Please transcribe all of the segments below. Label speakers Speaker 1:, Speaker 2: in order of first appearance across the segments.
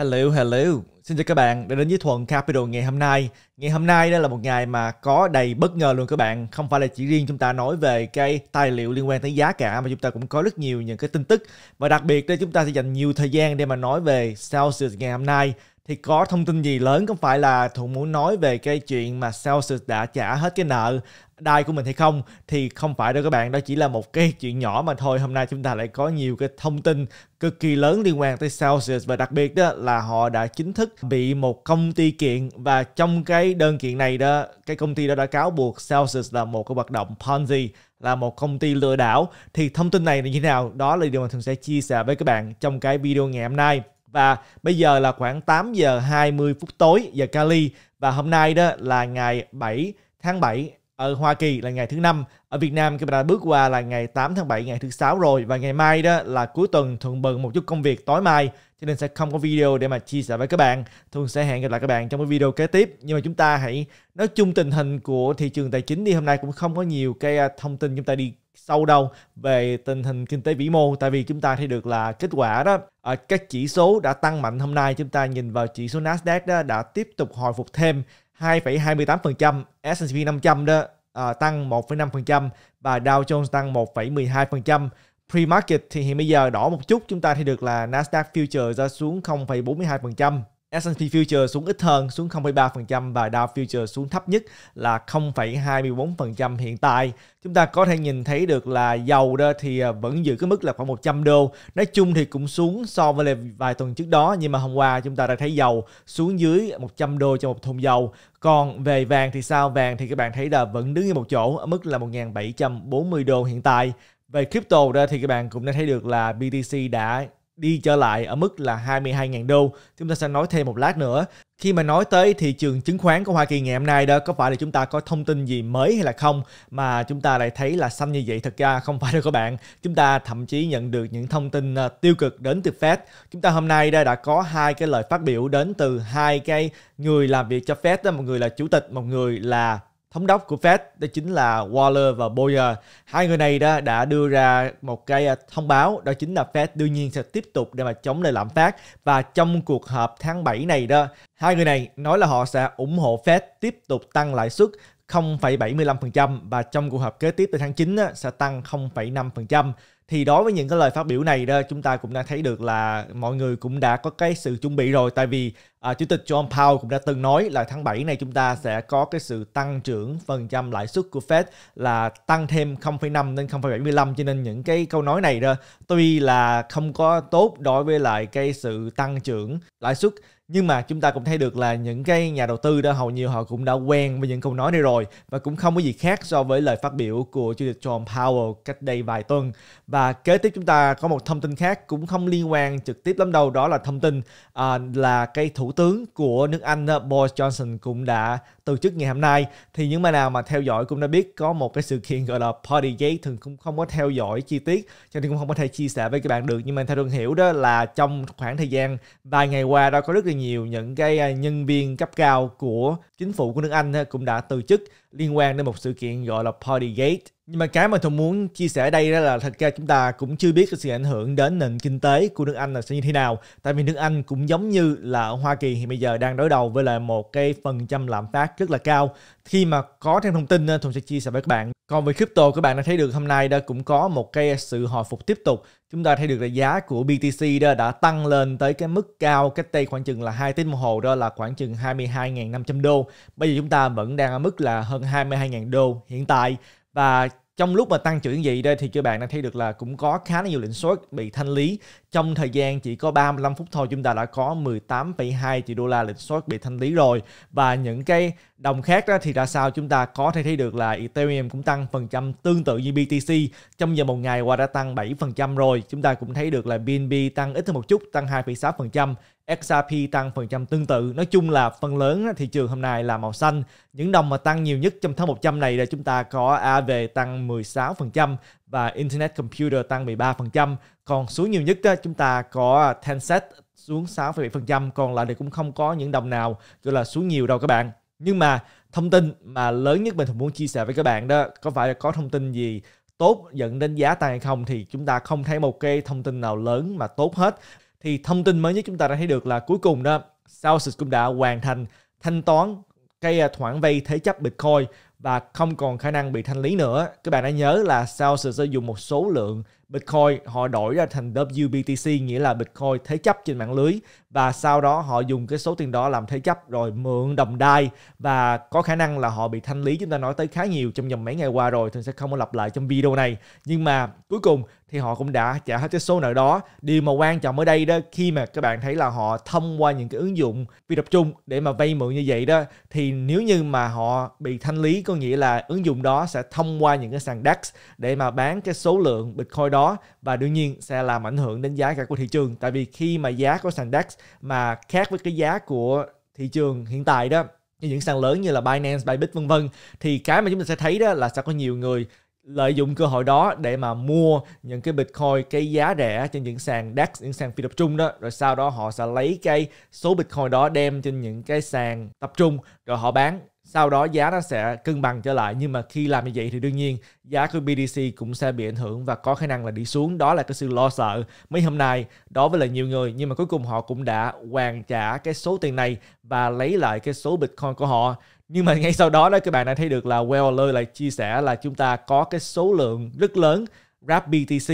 Speaker 1: Hello, hello. Xin chào các bạn đã đến với Thuận Capital ngày hôm nay. Ngày hôm nay đây là một ngày mà có đầy bất ngờ luôn các bạn. Không phải là chỉ riêng chúng ta nói về cái tài liệu liên quan tới giá cả mà chúng ta cũng có rất nhiều những cái tin tức. Và đặc biệt đây chúng ta sẽ dành nhiều thời gian để mà nói về Celsius ngày hôm nay thì có thông tin gì lớn không phải là thuận muốn nói về cái chuyện mà Celsius đã trả hết cái nợ đai của mình hay không thì không phải đâu các bạn đó chỉ là một cái chuyện nhỏ mà thôi hôm nay chúng ta lại có nhiều cái thông tin cực kỳ lớn liên quan tới Celsius và đặc biệt đó là họ đã chính thức bị một công ty kiện và trong cái đơn kiện này đó cái công ty đó đã cáo buộc Celsius là một cái hoạt động Ponzi là một công ty lừa đảo thì thông tin này là như thế nào đó là điều mà thường sẽ chia sẻ với các bạn trong cái video ngày hôm nay và bây giờ là khoảng 8 giờ 20 phút tối giờ Cali và hôm nay đó là ngày 7 tháng 7 ở Hoa Kỳ là ngày thứ năm ở Việt Nam đã bước qua là ngày 8 tháng 7 ngày thứ sáu rồi và ngày mai đó là cuối tuần thường bận một chút công việc tối mai cho nên sẽ không có video để mà chia sẻ với các bạn thường sẽ hẹn gặp lại các bạn trong cái video kế tiếp nhưng mà chúng ta hãy nói chung tình hình của thị trường tài chính đi hôm nay cũng không có nhiều cái à, thông tin chúng ta đi sâu đâu về tình hình kinh tế vĩ mô tại vì chúng ta thấy được là kết quả đó ở à, các chỉ số đã tăng mạnh hôm nay chúng ta nhìn vào chỉ số Nasdaq đó đã tiếp tục hồi phục thêm 2,28%, S&P 500 đó à, tăng 1,5% và Dow Jones tăng 1,12%. Pre-market thì hiện bây giờ đỏ một chút, chúng ta thấy được là Nasdaq Future ra xuống 0,42%, S&P Future xuống ít hơn, xuống 0,3% và Dow Future xuống thấp nhất là 0,24% hiện tại. Chúng ta có thể nhìn thấy được là dầu đó thì à, vẫn giữ cái mức là khoảng 100 đô. Nói chung thì cũng xuống so với vài tuần trước đó nhưng mà hôm qua chúng ta đã thấy dầu xuống dưới 100 đô cho một thùng dầu. Còn về vàng thì sao? Vàng thì các bạn thấy là vẫn đứng ở một chỗ ở mức là 1.740 đô hiện tại. Về crypto đó thì các bạn cũng đã thấy được là BTC đã đi trở lại ở mức là 22.000 đô. Chúng ta sẽ nói thêm một lát nữa. Khi mà nói tới thị trường chứng khoán của Hoa Kỳ ngày hôm nay đó, có phải là chúng ta có thông tin gì mới hay là không mà chúng ta lại thấy là xanh như vậy? Thật ra không phải đâu các bạn. Chúng ta thậm chí nhận được những thông tin ờ, tiêu cực đến từ Fed. Chúng ta hôm nay đây đã có hai cái lời phát biểu đến từ hai cái người làm việc cho Fed, đó, một người là chủ tịch, một người là thống đốc của Fed đó chính là Waller và Boyer. Hai người này đó đã đưa ra một cái à, thông báo đó chính là Fed đương nhiên sẽ tiếp tục để mà chống lại lạm phát và trong cuộc họp tháng 7 này đó, hai người này nói là họ sẽ ủng hộ Fed tiếp tục tăng lãi suất 0,75% và trong cuộc họp kế tiếp từ tháng 9 đó, sẽ tăng 0,5% thì đối với những cái lời phát biểu này đó chúng ta cũng đã thấy được là mọi người cũng đã có cái sự chuẩn bị rồi tại vì à, chủ tịch John Powell cũng đã từng nói là tháng 7 này chúng ta sẽ có cái sự tăng trưởng phần trăm lãi suất của Fed là tăng thêm 0,5 đến 0,75 cho nên những cái câu nói này đó tuy là không có tốt đối với lại cái sự tăng trưởng lãi suất nhưng mà chúng ta cũng thấy được là những cái nhà đầu tư đó hầu như họ cũng đã quen với những câu nói này rồi và cũng không có gì khác so với lời phát biểu của chủ tịch John Powell cách đây vài tuần và và kế tiếp chúng ta có một thông tin khác cũng không liên quan trực tiếp lắm đâu đó là thông tin à, là cái thủ tướng của nước Anh ờ, Boris Johnson cũng đã từ chức ngày hôm nay thì những bạn nào mà theo dõi cũng đã biết có một cái sự kiện gọi là party Partygate thường cũng không có theo dõi chi tiết cho nên cũng không có thể chia sẻ với các bạn được nhưng mà theo tôi hiểu đó là trong khoảng thời gian vài ngày qua đó có rất là nhiều những cái à, nhân viên cấp cao của chính phủ của nước Anh ờ, cũng đã từ chức liên quan đến một sự kiện gọi là Partygate. Nhưng mà cái mà tôi muốn chia sẻ ở đây đó là thật ra chúng ta cũng chưa biết cái sự ảnh hưởng đến nền kinh tế của nước Anh là sẽ như thế nào. Tại vì nước Anh cũng giống như là ở Hoa Kỳ hiện bây giờ đang đối đầu với lại một cái phần trăm lạm phát rất là cao. Khi mà có thêm thông tin tôi sẽ chia sẻ với các bạn. Còn về crypto, các bạn đã thấy được hôm nay đã cũng có một cái sự hồi phục tiếp tục. Chúng ta thấy được là giá của BTC đó đã tăng lên tới cái mức cao cách đây khoảng chừng là 2 tiếng đồng hồ đó là khoảng chừng 22.500 đô. Bây giờ chúng ta vẫn đang ở mức là hơn 22.000 đô hiện tại và trong lúc mà tăng trưởng như vậy đây thì các bạn đã thấy được là cũng có khá là nhiều lệnh suất bị thanh lý trong thời gian chỉ có 35 phút thôi chúng ta đã có 18,2 triệu đô la lịch short bị thanh lý rồi và những cái đồng khác đó thì ra sao chúng ta có thể thấy được là Ethereum cũng tăng phần trăm tương tự như BTC trong giờ một ngày qua đã tăng 7% rồi chúng ta cũng thấy được là BNB tăng ít hơn một chút tăng 2,6% XRP tăng phần trăm tương tự. Nói chung là phần lớn thị trường hôm nay là màu xanh. Những đồng mà tăng nhiều nhất trong tháng 100 này là chúng ta có AV tăng 16%, và Internet Computer tăng 13%. Còn xuống nhiều nhất đó, chúng ta có à, Tencent xuống 6,7%, còn lại thì cũng không có những đồng nào gọi là xuống nhiều đâu các bạn. Nhưng mà thông tin mà lớn nhất mình muốn chia sẻ với các bạn đó, có phải là có thông tin gì tốt dẫn đến giá tăng hay không thì chúng ta không thấy một cái thông tin nào lớn mà tốt hết. Thì thông tin mới nhất chúng ta đã thấy được là cuối cùng đó, Celsius cũng đã hoàn thành thanh toán cái khoản à, vay thế chấp Bitcoin và không còn khả năng bị thanh lý nữa các bạn đã nhớ là Celsius sẽ dụng một số lượng Bitcoin họ đổi ra thành WBTC nghĩa là Bitcoin thế chấp trên mạng lưới và sau đó họ dùng cái số tiền đó làm thế chấp rồi mượn đồng đai và có khả năng là họ bị thanh lý chúng ta nói tới khá nhiều trong vòng mấy ngày qua rồi thì sẽ không có lặp lại trong video này nhưng mà cuối cùng thì họ cũng đã trả hết cái số nợ đó điều mà quan trọng ở đây đó khi mà các bạn thấy là họ thông qua những cái ứng dụng phi tập trung để mà vay mượn như vậy đó thì nếu như mà họ bị thanh lý có nghĩa là ứng dụng đó sẽ thông qua những cái sàn DEX để mà bán cái số lượng Bitcoin đó đó và đương nhiên sẽ làm ảnh hưởng đến giá cả của thị trường tại vì khi mà giá của sàn DAX mà khác với cái giá của thị trường hiện tại đó như những sàn lớn như là Binance, Bybit vân vân thì cái mà chúng ta sẽ thấy đó là sẽ có nhiều người lợi dụng cơ hội đó để mà mua những cái Bitcoin cái giá rẻ trên những sàn DAX, những sàn phi tập trung đó rồi sau đó họ sẽ lấy cái số Bitcoin đó đem trên những cái sàn tập trung rồi họ bán sau đó giá nó sẽ cân bằng trở lại nhưng mà khi làm như vậy thì đương nhiên giá của BTC cũng sẽ bị ảnh hưởng và có khả năng là đi xuống đó là cái sự lo sợ mấy hôm nay đối với là nhiều người nhưng mà cuối cùng họ cũng đã hoàn trả cái số tiền này và lấy lại cái số Bitcoin của họ nhưng mà ngay sau đó đó các bạn đã thấy được là Weller lại chia sẻ là chúng ta có cái số lượng rất lớn Rap BTC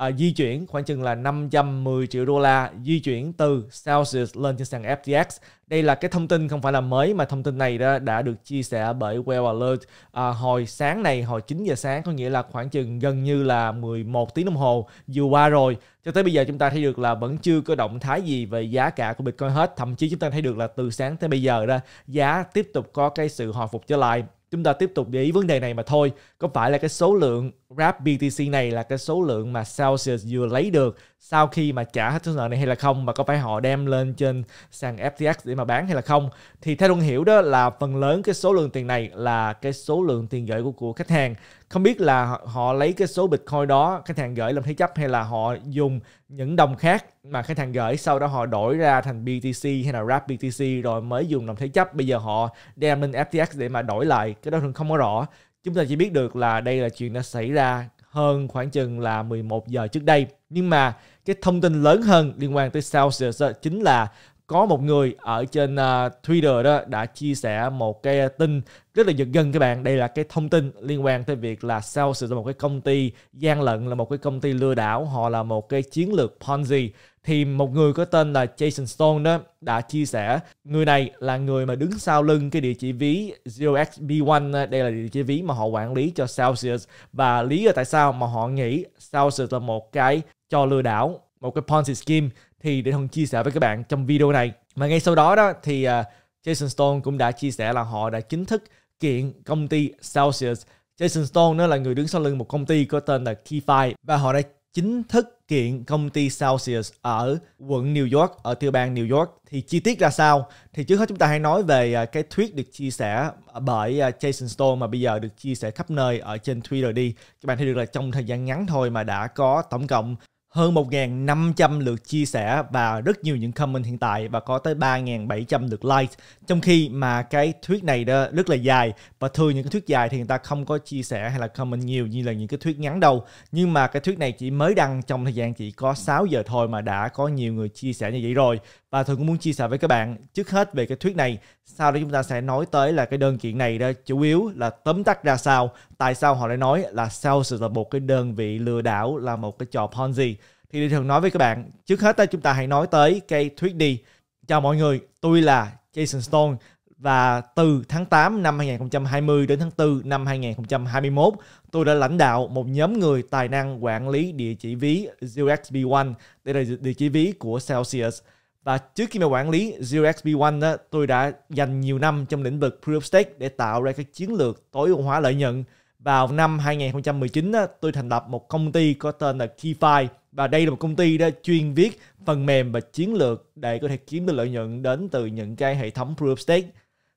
Speaker 1: à, di chuyển khoảng chừng là 510 triệu đô la di chuyển từ Celsius lên trên sàn FTX. Đây là cái thông tin không phải là mới mà thông tin này đã, đã được chia sẻ bởi Well Alert à, hồi sáng này, hồi 9 giờ sáng có nghĩa là khoảng chừng gần như là 11 tiếng đồng hồ vừa qua rồi. Cho tới bây giờ chúng ta thấy được là vẫn chưa có động thái gì về giá cả của Bitcoin hết. Thậm chí chúng ta thấy được là từ sáng tới bây giờ đó giá tiếp tục có cái sự hồi phục trở lại chúng ta tiếp tục để ý vấn đề này mà thôi có phải là cái số lượng wrap BTC này là cái số lượng mà Celsius vừa lấy được sau khi mà trả hết số nợ này hay là không và có phải họ đem lên trên sàn FTX để mà bán hay là không thì theo Luân hiểu đó là phần lớn cái số lượng tiền này là cái số lượng tiền gửi của, của khách hàng không biết là họ, lấy cái số Bitcoin đó khách hàng gửi làm thế chấp hay là họ dùng những đồng khác mà khách hàng gửi sau đó họ đổi ra thành BTC hay là wrap BTC rồi mới dùng làm thế chấp bây giờ họ đem lên FTX để mà đổi lại cái đó thường không có rõ Chúng ta chỉ biết được là đây là chuyện đã xảy ra hơn khoảng chừng là 11 giờ trước đây. Nhưng mà cái thông tin lớn hơn liên quan tới Celsius chính là có một người ở trên uh, Twitter đó đã chia sẻ một cái tin rất là giật gân các bạn. Đây là cái thông tin liên quan tới việc là Celsius là một cái công ty gian lận là một cái công ty lừa đảo, họ là một cái chiến lược Ponzi thì một người có tên là Jason Stone đó đã chia sẻ người này là người mà đứng sau lưng cái địa chỉ ví 0xb1 ờ, đây là địa chỉ ví mà họ quản lý cho Celsius và lý do tại sao mà họ nghĩ Celsius là một cái cho lừa đảo một cái Ponzi scheme thì để Hùng chia sẻ với các bạn trong video này mà ngay sau đó đó thì ờ, Jason Stone cũng đã chia sẻ là họ đã chính thức kiện công ty Celsius Jason Stone đó là người đứng sau lưng một công ty có tên là Keyfi và họ đã chính thức kiện công ty Celsius ở quận New York, ở tiểu bang New York. Thì chi tiết ra sao? Thì trước hết chúng ta hãy nói về à, cái tweet được chia sẻ bởi à, Jason Storm mà bây giờ được chia sẻ khắp nơi ở trên Twitter đi. Các bạn thấy được là trong thời gian ngắn thôi mà đã có tổng cộng hơn 1.500 lượt chia sẻ và rất nhiều những comment hiện tại và có tới 3.700 lượt like trong khi mà cái thuyết này đó rất là dài và thường những cái thuyết dài thì người ta không có chia sẻ hay là comment nhiều như là những cái thuyết ngắn đâu nhưng mà cái thuyết này chỉ mới đăng trong thời gian chỉ có 6 giờ thôi mà đã có nhiều người chia sẻ như vậy rồi và thường cũng muốn chia sẻ với các bạn trước hết về cái thuyết này sau đó chúng ta sẽ nói tới là cái đơn kiện này đó chủ yếu là tóm tắt ra sao tại sao họ lại nói là sao là một cái đơn vị lừa đảo là một cái trò ponzi thì thường nói với các bạn trước hết đó chúng ta hãy nói tới cái thuyết đi chào mọi người tôi là Jason Stone và từ tháng 8 năm 2020 đến tháng 4 năm 2021, tôi đã lãnh đạo một nhóm người tài năng quản lý địa chỉ ví UXB1, đây là địa chỉ ví của Celsius và trước khi mà quản lý zeroxp 1 tôi đã dành nhiều năm trong lĩnh vực Proof Stake để tạo ra các chiến lược tối ưu hóa lợi nhuận. Vào năm 2019, tôi thành lập một công ty có tên là KeyFi và đây là một công ty đó chuyên viết phần mềm và chiến lược để có thể kiếm được lợi nhuận đến từ những cái hệ thống Proof Stake.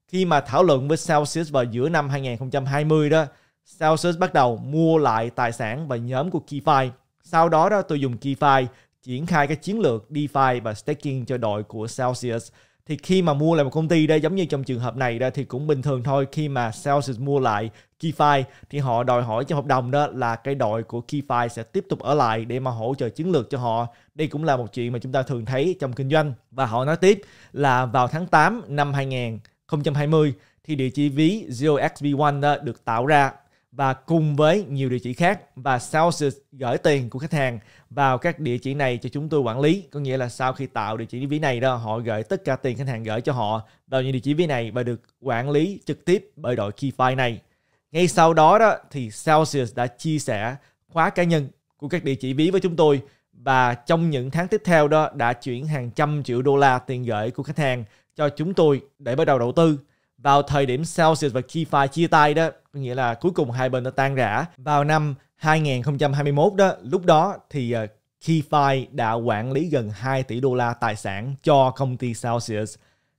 Speaker 1: Khi mà thảo luận với Celsius vào giữa năm 2020 đó, Celsius bắt đầu mua lại tài sản và nhóm của KeyFi. Sau đó đó tôi dùng KeyFi triển khai cái chiến lược DeFi và staking cho đội của Celsius thì khi mà mua lại một công ty đây giống như trong trường hợp này đó thì cũng bình thường thôi khi mà Celsius mua lại KeyFi thì họ đòi hỏi cho hợp đồng đó là cái đội của KeyFi sẽ tiếp tục ở lại để mà hỗ trợ chiến lược cho họ đây cũng là một chuyện mà chúng ta thường thấy trong kinh doanh và họ nói tiếp là vào tháng 8 năm 2020 thì địa chỉ ví 0xv1 đó được tạo ra và cùng với nhiều địa chỉ khác và Celsius gửi tiền của khách hàng vào các địa chỉ này cho chúng tôi quản lý. Có nghĩa là sau khi tạo địa chỉ ví này đó, họ gửi tất cả tiền khách hàng gửi cho họ vào những địa chỉ ví này và được quản lý trực tiếp bởi đội KeyFi này. Ngay sau đó đó thì Celsius đã chia sẻ khóa cá nhân của các địa chỉ ví với chúng tôi và trong những tháng tiếp theo đó đã chuyển hàng trăm triệu đô la tiền gửi của khách hàng cho chúng tôi để bắt đầu đầu tư vào thời điểm Celsius và Keyfi chia tay đó, có nghĩa là cuối cùng hai bên đã tan rã. Vào năm 2021 đó, lúc đó thì uh, ờ, Keyfi đã quản lý gần 2 tỷ đô la tài sản cho công ty Celsius.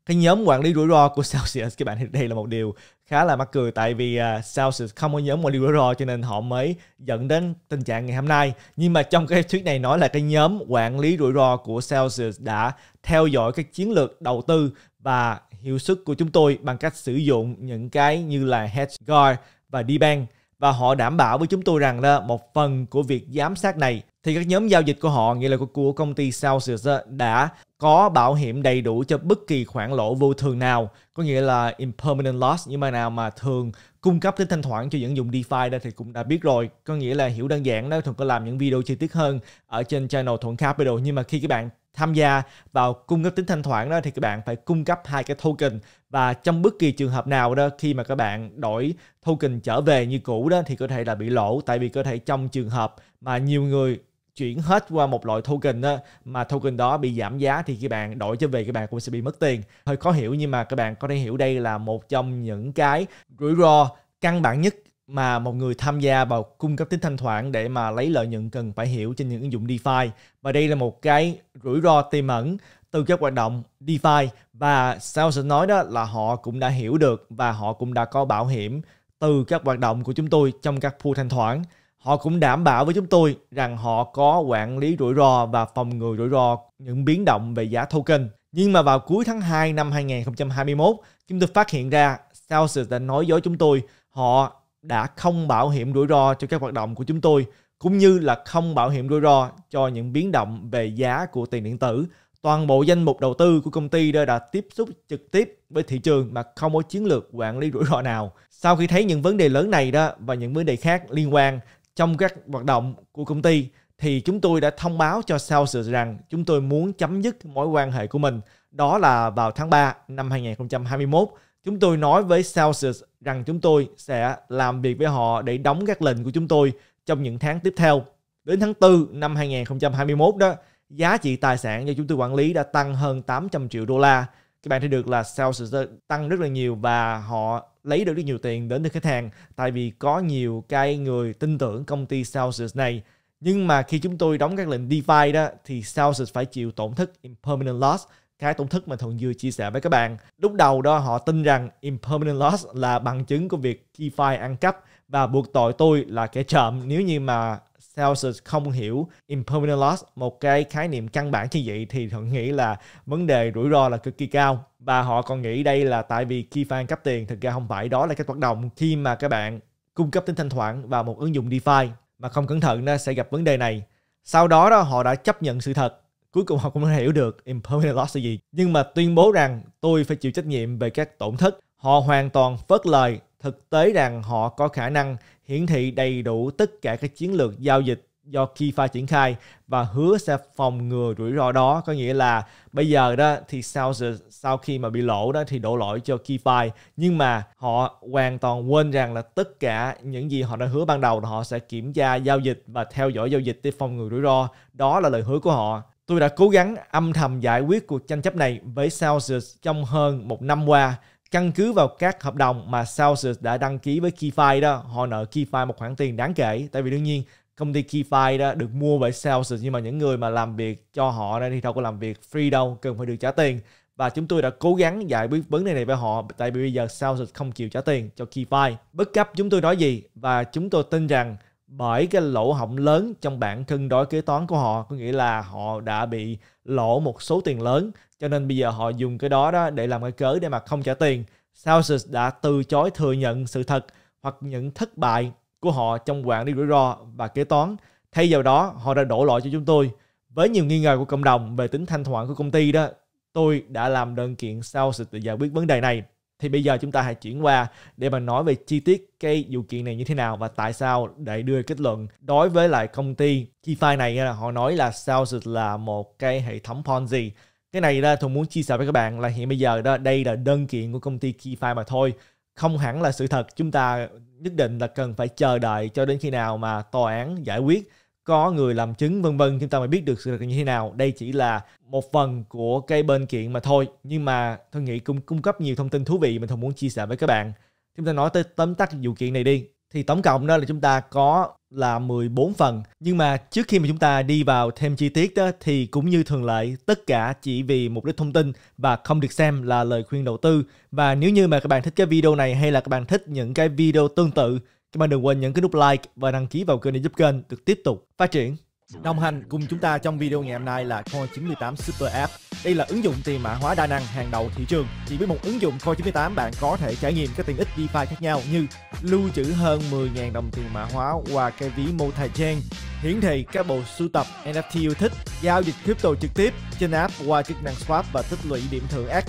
Speaker 1: Cái nhóm quản lý rủi ro của Celsius, các bạn đây là một điều khá là mắc cười tại vì ờ, Celsius không có nhóm quản lý rủi ro cho nên họ mới dẫn đến tình trạng ngày hôm nay. Nhưng mà trong cái thuyết này nói là cái nhóm quản lý rủi ro của Celsius đã theo dõi các chiến lược đầu tư và hiệu suất của chúng tôi bằng cách sử dụng những cái như là hedge HedgeGuard và DBank và họ đảm bảo với chúng tôi rằng là một phần của việc giám sát này thì các nhóm giao dịch của họ nghĩa là của, của công ty Celsius đã có bảo hiểm đầy đủ cho bất kỳ khoản lỗ vô thường nào, có nghĩa là impermanent loss nhưng mà nào mà thường cung cấp tính thanh khoản cho những dùng DeFi đó thì cũng đã biết rồi. Có nghĩa là hiểu đơn giản đó thường có làm những video chi tiết hơn ở trên channel Thuận Capital nhưng mà khi các bạn tham gia vào cung cấp tính thanh khoản đó thì các bạn phải cung cấp hai cái token và trong bất kỳ trường hợp nào đó khi mà các bạn đổi token trở về như cũ đó thì có thể là bị lỗ tại vì có thể trong trường hợp mà nhiều người chuyển hết qua một loại token đó mà token đó bị giảm giá thì các bạn đổi trở về các bạn cũng sẽ bị mất tiền hơi khó hiểu nhưng mà các bạn có thể hiểu đây là một trong những cái rủi ro căn bản nhất mà một người tham gia vào cung cấp tính thanh khoản để mà lấy lợi nhuận cần phải hiểu trên những ứng dụng DeFi và đây là một cái rủi ro tiềm ẩn từ các hoạt động DeFi và sao sẽ nói đó là họ cũng đã hiểu được và họ cũng đã có bảo hiểm từ các hoạt động của chúng tôi trong các pool thanh khoản Họ cũng đảm bảo với chúng tôi rằng họ có quản lý rủi ro và phòng ngừa rủi ro những biến động về giá token. Nhưng mà vào cuối tháng 2 năm 2021, chúng tôi phát hiện ra Celsius đã nói dối chúng tôi. Họ đã không bảo hiểm rủi ro cho các hoạt động của chúng tôi cũng như là không bảo hiểm rủi ro cho những biến động về giá của tiền điện tử. Toàn bộ danh mục đầu tư của công ty đã, đã tiếp xúc trực tiếp với thị trường mà không có chiến lược quản lý rủi ro nào. Sau khi thấy những vấn đề lớn này đó và những vấn đề khác liên quan, trong các hoạt động của công ty thì chúng tôi đã thông báo cho sales rằng chúng tôi muốn chấm dứt mối quan hệ của mình. Đó là vào tháng 3 năm 2021, chúng tôi nói với sales rằng chúng tôi sẽ làm việc với họ để đóng các lệnh của chúng tôi trong những tháng tiếp theo. Đến tháng 4 năm 2021 đó, giá trị tài sản do chúng tôi quản lý đã tăng hơn 800 triệu đô la các bạn thấy được là sales tăng rất là nhiều và họ lấy được rất nhiều tiền đến từ khách hàng tại vì có nhiều cái người tin tưởng công ty sales này nhưng mà khi chúng tôi đóng các lệnh DeFi đó thì sales phải chịu tổn thất impermanent loss cái tổn thất mà thuận vừa chia sẻ với các bạn lúc đầu đó họ tin rằng impermanent loss là bằng chứng của việc DeFi ăn cắp và buộc tội tôi là kẻ trộm nếu như mà Celsius không hiểu impermanent loss một cái khái niệm căn bản như vậy thì thuận nghĩ là vấn đề rủi ro là cực kỳ cao và họ còn nghĩ đây là tại vì khi fan cấp tiền thực ra không phải đó là các hoạt động khi mà các bạn cung cấp tính thanh khoản và một ứng dụng DeFi mà không cẩn thận nó sẽ gặp vấn đề này sau đó đó họ đã chấp nhận sự thật cuối cùng họ cũng hiểu được impermanent loss là gì nhưng mà tuyên bố rằng tôi phải chịu trách nhiệm về các tổn thất họ hoàn toàn phớt lời thực tế rằng họ có khả năng hiển thị đầy đủ tất cả các chiến lược giao dịch do Kifa triển khai và hứa sẽ phòng ngừa rủi ro đó có nghĩa là bây giờ đó thì sau sau khi mà bị lỗ đó thì đổ lỗi cho Kifi nhưng mà họ hoàn toàn quên rằng là tất cả những gì họ đã hứa ban đầu là họ sẽ kiểm tra giao dịch và theo dõi giao dịch để phòng ngừa rủi ro đó là lời hứa của họ tôi đã cố gắng âm thầm giải quyết cuộc tranh chấp này với Celsius trong hơn một năm qua căn cứ vào các hợp đồng mà Celsius đã đăng ký với KeyFi đó, họ nợ KeyFi một khoản tiền đáng kể. Tại vì đương nhiên công ty KeyFi đó được mua bởi Celsius nhưng mà những người mà làm việc cho họ đây thì đâu có làm việc free đâu, cần phải được trả tiền. Và chúng tôi đã cố gắng giải quyết vấn đề này với họ tại vì bây giờ Celsius không chịu trả tiền cho KeyFi. Bất cấp chúng tôi nói gì và chúng tôi tin rằng bởi cái lỗ hổng lớn trong bản cân đối kế toán của họ có nghĩa là họ đã bị lỗ một số tiền lớn cho nên bây giờ họ dùng cái đó đó để làm cái cớ để mà không trả tiền Celsius đã từ chối thừa nhận sự thật hoặc những thất bại của họ trong quản lý rủi ro và kế toán thay vào đó họ đã đổ lỗi cho chúng tôi với nhiều nghi ngờ của cộng đồng về tính thanh khoản của công ty đó tôi đã làm đơn kiện Celsius để giải quyết vấn đề này thì bây giờ chúng ta hãy chuyển qua để mà nói về chi tiết cái vụ kiện này như thế nào và tại sao để đưa kết luận đối với lại công ty DeFi này là họ nói là Celsius là một cái hệ thống Ponzi cái này ra tôi muốn chia sẻ với các bạn là hiện bây giờ đó đây là đơn kiện của công ty DeFi mà thôi không hẳn là sự thật chúng ta nhất định là cần phải chờ đợi cho đến khi nào mà tòa án giải quyết có người làm chứng vân vân chúng ta mới biết được sự thật như thế nào đây chỉ là một phần của cái bên kiện mà thôi nhưng mà tôi nghĩ cũng cung cấp nhiều thông tin thú vị mình không muốn chia sẻ với các bạn chúng ta nói tới tóm tắt vụ kiện này đi thì tổng cộng đó là chúng ta có là 14 phần nhưng mà trước khi mà chúng ta đi vào thêm chi tiết đó thì cũng như thường lệ tất cả chỉ vì mục đích thông tin và không được xem là lời khuyên đầu tư và nếu như mà các bạn thích cái video này hay là các bạn thích những cái video tương tự các bạn đừng quên nhấn cái nút like và đăng ký vào kênh để giúp kênh được tiếp tục phát triển. Đồng hành cùng chúng ta trong video ngày hôm nay là Coin 98 Super App. Đây là ứng dụng tiền mã hóa đa năng hàng đầu thị trường. Chỉ với một ứng dụng Coin 98 bạn có thể trải nghiệm các tiện ích DeFi khác nhau như lưu trữ hơn 10.000 đồng tiền mã hóa qua cái ví MultiChain, hiển thị các bộ sưu tập NFT yêu thích, giao dịch crypto trực tiếp trên app qua chức năng swap và tích lũy điểm thưởng X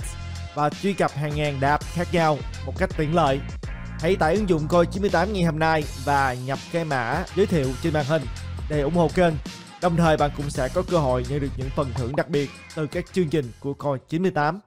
Speaker 1: và truy cập hàng ngàn đạp khác nhau một cách tiện lợi Hãy tải ứng dụng coi 98 ngay hôm nay và nhập cái mã giới thiệu trên màn hình để ủng hộ kênh. Đồng thời bạn cũng sẽ có cơ hội nhận được những phần thưởng đặc biệt từ các chương trình của coi 98.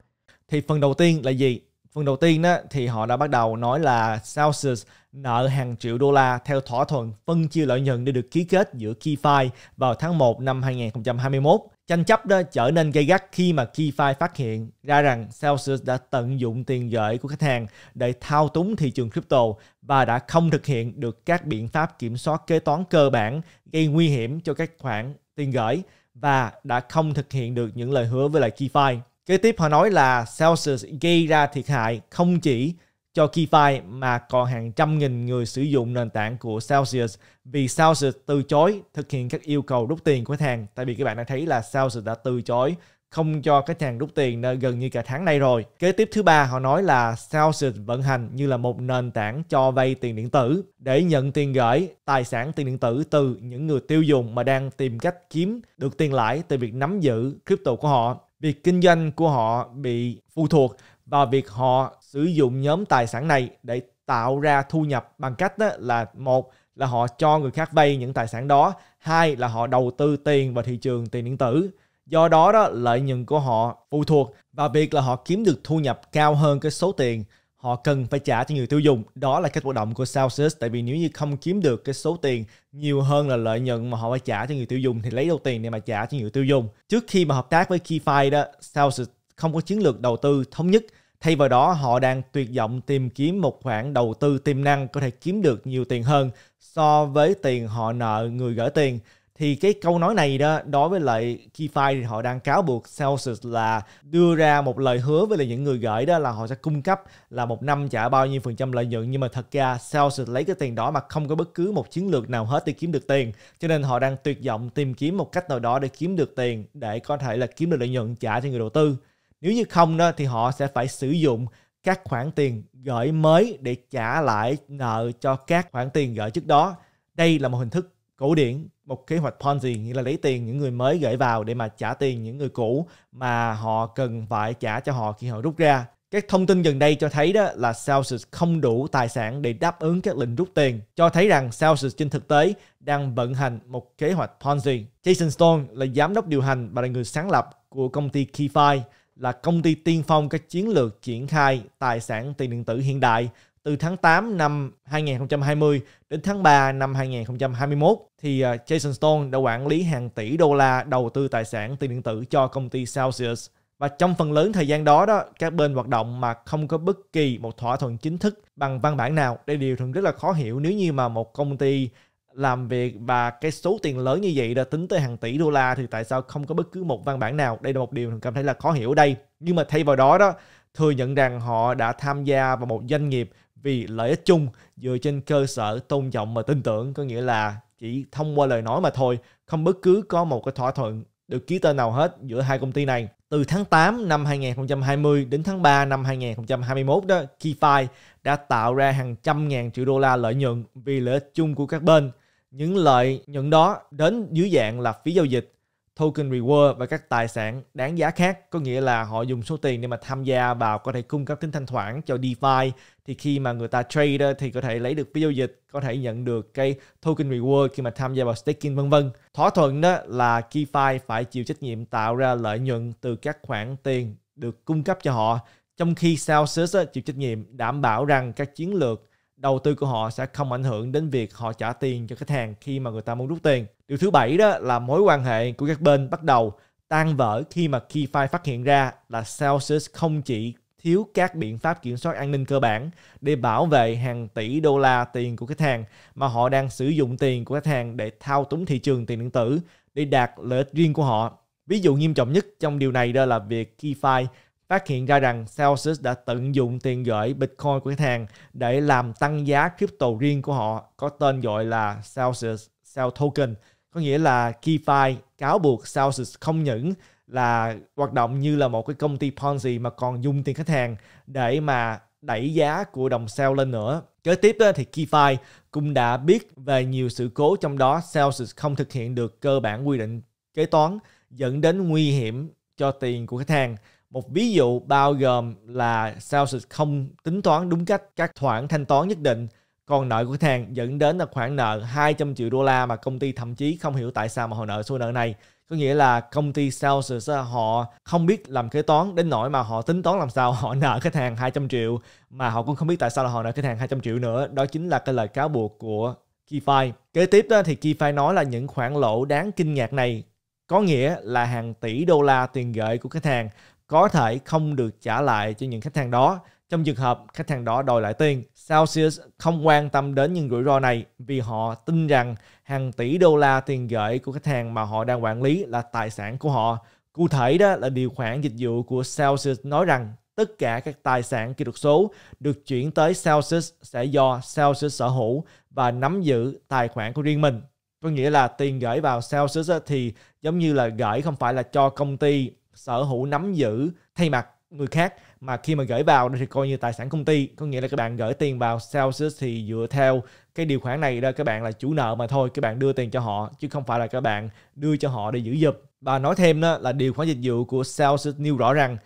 Speaker 1: Thì phần đầu tiên là gì? Phần đầu tiên đó, thì họ đã bắt đầu nói là Celsius nợ hàng triệu đô la theo thỏa thuận phân chia lợi nhuận đã được ký kết giữa KeyFi vào tháng 1 năm 2021. Tranh chấp đó trở nên gây gắt khi mà KeyFi phát hiện ra rằng Celsius đã tận dụng tiền gửi của khách hàng để thao túng thị trường crypto và đã không thực hiện được các biện pháp kiểm soát kế toán cơ bản gây nguy hiểm cho các khoản tiền gửi và đã không thực hiện được những lời hứa với lại KeyFi. Kế tiếp họ nói là Celsius gây ra thiệt hại không chỉ cho KeyFi mà còn hàng trăm nghìn người sử dụng nền tảng của Celsius vì Celsius từ chối thực hiện các yêu cầu rút tiền của khách hàng. Tại vì các bạn đã thấy là Celsius đã từ chối không cho khách hàng rút tiền gần như cả tháng nay rồi. Kế tiếp thứ ba, họ nói là Celsius vận hành như là một nền tảng cho vay tiền điện tử để nhận tiền gửi tài sản tiền điện tử từ những người tiêu dùng mà đang tìm cách kiếm được tiền lãi từ việc nắm giữ crypto của họ. Việc kinh doanh của họ bị phụ thuộc và việc họ sử dụng nhóm tài sản này để tạo ra thu nhập bằng cách đó là một là họ cho người khác vay những tài sản đó hai là họ đầu tư tiền vào thị trường tiền điện tử do đó đó lợi nhuận của họ phụ thuộc vào việc là họ kiếm được thu nhập cao hơn cái số tiền họ cần phải trả cho người tiêu dùng đó là cách hoạt động của Celsius tại vì nếu như không kiếm được cái số tiền nhiều hơn là lợi nhuận mà họ phải trả cho người tiêu dùng thì lấy đâu tiền để mà trả cho người tiêu dùng trước khi mà hợp tác với KeyFi đó Celsius không có chiến lược đầu tư thống nhất Thay vào đó, họ đang tuyệt vọng tìm kiếm một khoản đầu tư tiềm năng có thể kiếm được nhiều tiền hơn so với tiền họ nợ người gửi tiền. Thì cái câu nói này đó, đối với lại KeyFi thì họ đang cáo buộc Celsius là đưa ra một lời hứa với lại những người gửi đó là họ sẽ cung cấp là một năm trả bao nhiêu phần trăm lợi nhuận nhưng mà thật ra Celsius lấy cái tiền đó mà không có bất cứ một chiến lược nào hết để kiếm được tiền. Cho nên họ đang tuyệt vọng tìm kiếm một cách nào đó để kiếm được tiền để có thể là kiếm được lợi nhuận trả cho người đầu tư. Nếu như không đó thì họ sẽ phải sử dụng các khoản tiền gửi mới để trả lại nợ cho các khoản tiền gửi trước đó. Đây là một hình thức cổ điển, một kế hoạch Ponzi nghĩa là lấy tiền những người mới gửi vào để mà trả tiền những người cũ mà họ cần phải trả cho họ khi họ rút ra. Các thông tin gần đây cho thấy đó là Celsius không đủ tài sản để đáp ứng các lệnh rút tiền, cho thấy rằng Celsius trên thực tế đang vận hành một kế hoạch Ponzi. Jason Stone là giám đốc điều hành và là người sáng lập của công ty KeyFi, là công ty tiên phong các chiến lược triển khai tài sản tiền điện tử hiện đại từ tháng 8 năm 2020 đến tháng 3 năm 2021 thì à, Jason Stone đã quản lý hàng tỷ đô la đầu tư tài sản tiền điện tử cho công ty Celsius. Và trong phần lớn thời gian đó đó, các bên hoạt động mà không có bất kỳ một thỏa thuận chính thức bằng văn bản nào. Đây điều thường rất là khó hiểu nếu như mà một công ty làm việc và cái số tiền lớn như vậy đã tính tới hàng tỷ đô la thì tại sao không có bất cứ một văn bản nào đây là một điều mình cảm thấy là khó hiểu đây nhưng mà thay vào đó đó thừa nhận rằng họ đã tham gia vào một doanh nghiệp vì lợi ích chung dựa trên cơ sở tôn trọng và tin tưởng có nghĩa là chỉ thông qua lời nói mà thôi không bất cứ có một cái thỏa thuận được ký tên nào hết giữa hai công ty này từ tháng 8 năm 2020 đến tháng 3 năm 2021 đó, KeyFi đã tạo ra hàng trăm ngàn triệu đô la lợi nhuận vì lợi ích chung của các bên. Những lợi nhuận đó đến dưới dạng là phí giao dịch, token reward và các tài sản đáng giá khác có nghĩa là họ dùng số tiền để mà tham gia vào có thể cung cấp tính thanh khoản cho DeFi thì khi mà người ta trade thì có thể lấy được phí giao dịch có thể nhận được cái token reward khi mà tham gia vào staking vân vân thỏa thuận đó là KeyFi phải chịu trách nhiệm tạo ra lợi nhuận từ các khoản tiền được cung cấp cho họ trong khi Celsius chịu trách nhiệm đảm bảo rằng các chiến lược đầu tư của họ sẽ không ảnh hưởng đến việc họ trả tiền cho khách hàng khi mà người ta muốn rút tiền. Điều thứ bảy đó là mối quan hệ của các bên bắt đầu tan vỡ khi mà KeyFi phát hiện ra là Celsius không chỉ thiếu các biện pháp kiểm soát an ninh cơ bản để bảo vệ hàng tỷ đô la tiền của khách hàng mà họ đang sử dụng tiền của khách hàng để thao túng thị trường tiền điện tử để đạt lợi ích riêng của họ. Ví dụ nghiêm trọng nhất trong điều này đó là việc KeyFi phát hiện ra rằng Celsius đã tận dụng tiền gửi Bitcoin của khách hàng để làm tăng giá crypto riêng của họ có tên gọi là Celsius Cell Token, có nghĩa là KeyFi cáo buộc Celsius không những là hoạt động như là một cái công ty Ponzi mà còn dùng tiền khách hàng để mà đẩy giá của đồng Cell lên nữa. Kế tiếp thì KeyFi cũng đã biết về nhiều sự cố trong đó Celsius không thực hiện được cơ bản quy định kế toán dẫn đến nguy hiểm cho tiền của khách hàng. Một ví dụ bao gồm là Celsius không tính toán đúng cách các khoản thanh toán nhất định, còn nợ của khách hàng dẫn đến là khoản nợ 200 triệu đô la mà công ty thậm chí không hiểu tại sao mà họ nợ số nợ này. Có nghĩa là công ty Celsius họ không biết làm kế toán đến nỗi mà họ tính toán làm sao họ nợ khách hàng 200 triệu mà họ cũng không biết tại sao là họ nợ khách hàng 200 triệu nữa. Đó chính là cái lời cáo buộc của KeyFi. Kế tiếp đó thì KeyFi nói là những khoản lỗ đáng kinh ngạc này có nghĩa là hàng tỷ đô la tiền gửi của khách hàng có thể không được trả lại cho những khách hàng đó trong trường hợp khách hàng đó đòi lại tiền. Celsius không quan tâm đến những rủi ro này vì họ tin rằng hàng tỷ đô la tiền gửi của khách hàng mà họ đang quản lý là tài sản của họ. Cụ thể đó là điều khoản dịch vụ của Celsius nói rằng tất cả các tài sản kỹ thuật số được chuyển tới Celsius sẽ do Celsius sở hữu và nắm giữ tài khoản của riêng mình. Có nghĩa là tiền gửi vào Celsius thì giống như là gửi không phải là cho công ty sở hữu nắm giữ thay mặt người khác mà khi mà gửi vào thì coi như tài sản công ty có nghĩa là các bạn gửi tiền vào Celsius thì dựa theo cái điều khoản này ra các bạn là chủ nợ mà thôi các bạn đưa tiền cho họ chứ không phải là các bạn đưa cho họ để giữ giùm và nói thêm đó là điều khoản dịch vụ của Celsius nêu rõ rằng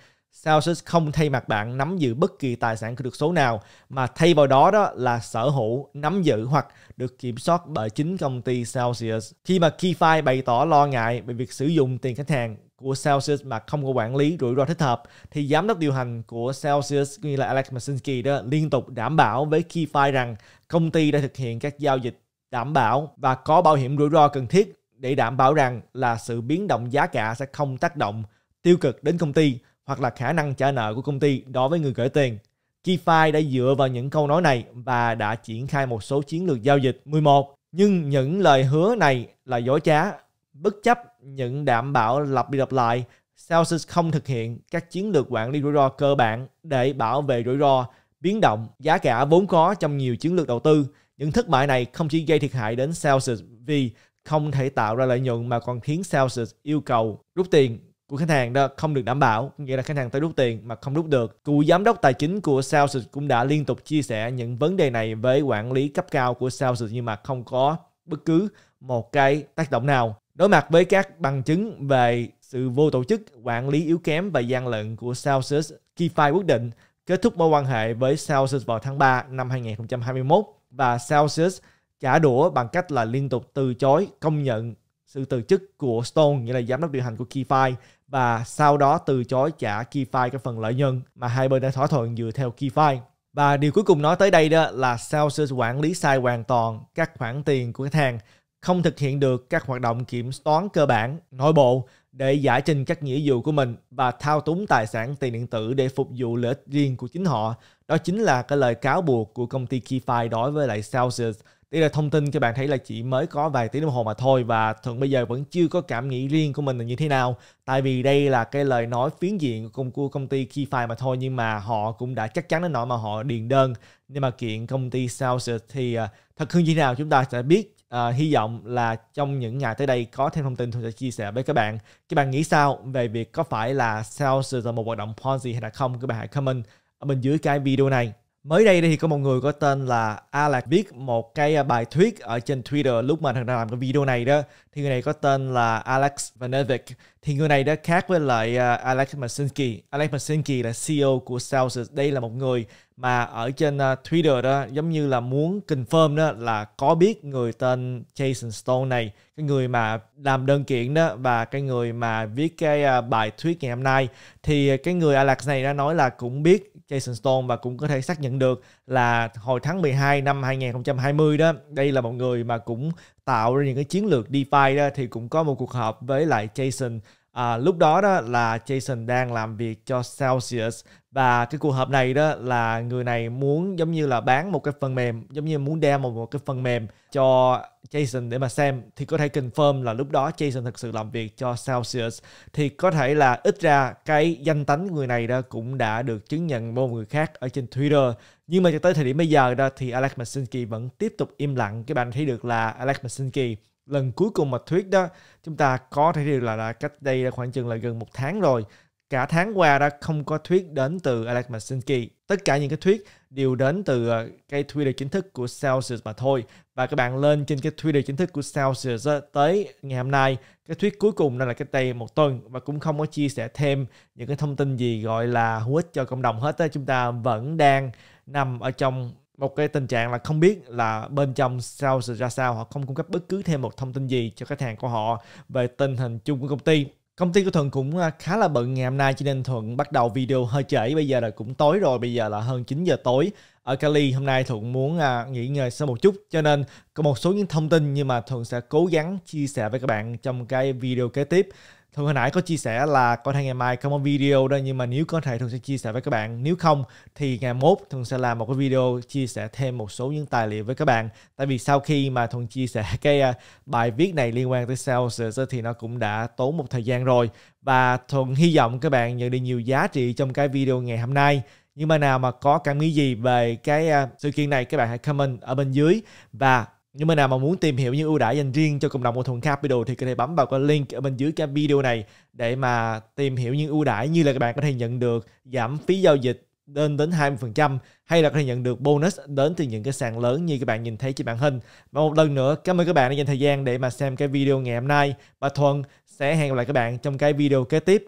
Speaker 1: Celsius không thay mặt bạn nắm giữ bất kỳ tài sản được số nào mà thay vào đó đó là sở hữu, nắm giữ hoặc được kiểm soát bởi chính công ty Celsius. Khi mà KeyFi bày tỏ lo ngại về việc sử dụng tiền khách hàng của Celsius mà không có quản lý rủi ro thích hợp thì giám đốc điều hành của Celsius như là Alex Masinski đó liên tục đảm bảo với KeyFi rằng công ty đã thực hiện các giao dịch đảm bảo và có bảo hiểm rủi ro cần thiết để đảm bảo rằng là sự biến động giá cả sẽ không tác động tiêu cực đến công ty hoặc là khả năng trả nợ của công ty đối với người gửi tiền. KeyFi đã dựa vào những câu nói này và đã triển khai một số chiến lược giao dịch 11. Nhưng những lời hứa này là dối trá bất chấp những đảm bảo lặp đi lặp lại, Celsius không thực hiện các chiến lược quản lý rủi ro cơ bản để bảo vệ rủi ro, biến động, giá cả vốn có trong nhiều chiến lược đầu tư. Những thất bại này không chỉ gây thiệt hại đến Celsius vì không thể tạo ra lợi nhuận mà còn khiến Celsius yêu cầu rút tiền của khách hàng đó không được đảm bảo, nghĩa là khách hàng tới rút tiền mà không rút được. Cựu giám đốc tài chính của Celsius cũng đã liên tục chia sẻ những vấn đề này với quản lý cấp cao của Celsius nhưng mà không có bất cứ một cái tác động nào. Đối mặt với các bằng chứng về sự vô tổ chức, quản lý yếu kém và gian lận của Celsius, Kifai quyết định kết thúc mối quan hệ với Celsius vào tháng 3 năm 2021 và Celsius trả đũa bằng cách là liên tục từ chối công nhận sự từ chức của Stone, nghĩa là giám đốc điều hành của Keyfile, và sau đó từ chối trả Keyfile cái phần lợi nhuận mà hai bên đã thỏa thuận dựa theo Keyfile. Và điều cuối cùng nói tới đây đó là Celsius quản lý sai hoàn toàn các khoản tiền của khách hàng không thực hiện được các hoạt động kiểm toán cơ bản, nội bộ để giải trình các nghĩa vụ của mình và thao túng tài sản tiền điện tử để phục vụ lợi ích riêng của chính họ. Đó chính là cái lời cáo buộc của công ty KeyFi đối với lại Celsius. Đây là thông tin các bạn thấy là chỉ mới có vài tiếng đồng hồ mà thôi và thường bây giờ vẫn chưa có cảm nghĩ riêng của mình là như thế nào. Tại vì đây là cái lời nói phiến diện của công, của công ty KeyFi mà thôi nhưng mà họ cũng đã chắc chắn đến nỗi mà họ điền đơn. Nhưng mà kiện công ty Celsius thì à, thật hư như thế nào chúng ta sẽ biết À, hy vọng là trong những ngày tới đây có thêm thông tin tôi sẽ chia sẻ với các bạn. Các bạn nghĩ sao về việc có phải là sales là một hoạt động Ponzi hay là không? Các bạn hãy comment ở bên dưới cái video này. Mới đây thì có một người có tên là Alex viết một cái à, bài thuyết ở trên Twitter lúc mà thằng đang làm cái video này đó. Thì người này có tên là Alex Vanevich. Thì người này đã khác với lại à, Alex Masinski. Alex Masinski là CEO của Celsius. Đây là một người mà ở trên à, Twitter đó giống như là muốn confirm đó là có biết người tên Jason Stone này, cái người mà làm đơn kiện đó và cái người mà viết cái bài thuyết ngày hôm nay thì cái người Alex này đã nói là cũng biết Jason Stone và cũng có thể xác nhận được là hồi tháng 12 năm 2020 đó, đây là một người mà cũng tạo ra những cái chiến lược DeFi đó thì cũng có một cuộc họp với lại Jason À, lúc đó đó là Jason đang làm việc cho Celsius và cái cuộc họp này đó là người này muốn giống như là bán một cái phần mềm giống như muốn đem một, một cái phần mềm cho Jason để mà xem thì có thể confirm là lúc đó Jason thực sự làm việc cho Celsius thì có thể là ít ra cái danh tánh người này đó cũng đã được chứng nhận bởi một người khác ở trên Twitter nhưng mà cho tới thời điểm bây giờ đó thì Alex Masinski vẫn tiếp tục im lặng các bạn thấy được là Alex Masinski lần cuối cùng mà thuyết đó chúng ta có thể điều là, là cách đây là khoảng chừng là gần một tháng rồi cả tháng qua đã không có thuyết đến từ Alex Masinski. Tất cả những cái thuyết đều đến từ ờ, cái Twitter chính thức của Celsius mà thôi. Và các bạn lên trên cái Twitter chính thức của Celsius tới ngày hôm nay, cái thuyết cuối cùng đó là cách đây một tuần và cũng không có chia sẻ thêm những cái thông tin gì gọi là hữu ích cho cộng đồng hết. Đó. Chúng ta vẫn đang nằm ở trong một cái tình trạng là không biết là bên trong sao ra sao họ không cung cấp bất cứ thêm một thông tin gì cho khách hàng của họ về tình hình chung của công ty công ty của thuận cũng à, khá là bận ngày hôm nay cho nên thuận bắt đầu video hơi trễ bây giờ là cũng tối rồi bây giờ là hơn 9 giờ tối ở Cali hôm nay thuận muốn à, nghỉ ngơi sớm một chút cho nên có một số những thông tin nhưng mà thuận sẽ cố gắng chia sẻ với các bạn trong cái video kế tiếp Thường hồi nãy có chia sẻ là con hay ngày mai có một video đó nhưng mà nếu có thể thường sẽ chia sẻ với các bạn. Nếu không thì ngày mốt thường sẽ làm một cái video chia sẻ thêm một số những tài liệu với các bạn. Tại vì sau khi mà thường chia sẻ cái à, bài viết này liên quan tới sales thì nó cũng đã tốn một thời gian rồi và thường hy vọng các bạn nhận được nhiều giá trị trong cái video ngày hôm nay. Nhưng mà nào mà có cảm nghĩ gì về cái à, sự kiện này các bạn hãy comment ở bên dưới và nhưng mà nào mà muốn tìm hiểu những ưu đãi dành riêng cho cộng đồng của Thuận Capital thì có thể bấm vào cái link ở bên dưới cái video này để mà tìm hiểu những ưu đãi như là các bạn có thể nhận được giảm phí giao dịch lên đến 20% hay là có thể nhận được bonus đến từ những cái sàn lớn như các bạn nhìn thấy trên màn hình. Và một lần nữa, cảm ơn các bạn đã dành thời gian để mà xem cái video ngày hôm nay. Và Thuận sẽ hẹn gặp lại các bạn trong cái video kế tiếp.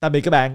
Speaker 1: Tạm biệt các bạn.